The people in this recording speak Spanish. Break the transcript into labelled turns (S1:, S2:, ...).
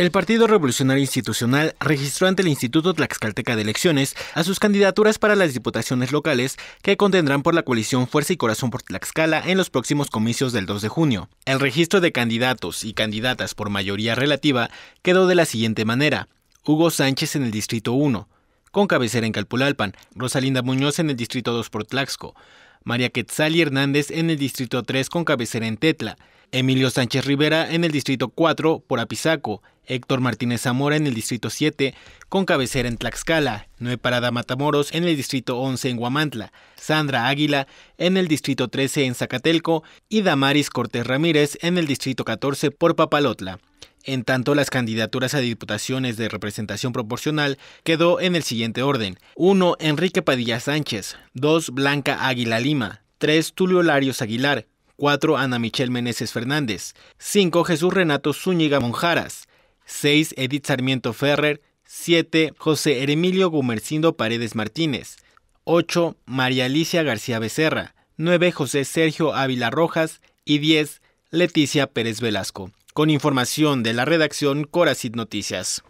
S1: El Partido Revolucionario Institucional registró ante el Instituto Tlaxcalteca de Elecciones a sus candidaturas para las diputaciones locales que contendrán por la coalición Fuerza y Corazón por Tlaxcala en los próximos comicios del 2 de junio. El registro de candidatos y candidatas por mayoría relativa quedó de la siguiente manera. Hugo Sánchez en el Distrito 1, con cabecera en Calpulalpan, Rosalinda Muñoz en el Distrito 2 por Tlaxco, María y Hernández en el Distrito 3 con cabecera en Tetla, Emilio Sánchez Rivera en el Distrito 4 por Apizaco, Héctor Martínez Zamora en el Distrito 7 con cabecera en Tlaxcala, Noé Parada Matamoros en el Distrito 11 en Guamantla, Sandra Águila en el Distrito 13 en Zacatelco y Damaris Cortés Ramírez en el Distrito 14 por Papalotla. En tanto, las candidaturas a diputaciones de representación proporcional quedó en el siguiente orden. 1. Enrique Padilla Sánchez. 2. Blanca Águila Lima. 3. Tulio Larios Aguilar. 4. Ana Michelle Meneses Fernández. 5. Jesús Renato Zúñiga Monjaras. 6. Edith Sarmiento Ferrer. 7. José Eremilio Gumercindo Paredes Martínez. 8. María Alicia García Becerra. 9. José Sergio Ávila Rojas. Y 10. Leticia Pérez Velasco. Con información de la redacción Corazit Noticias.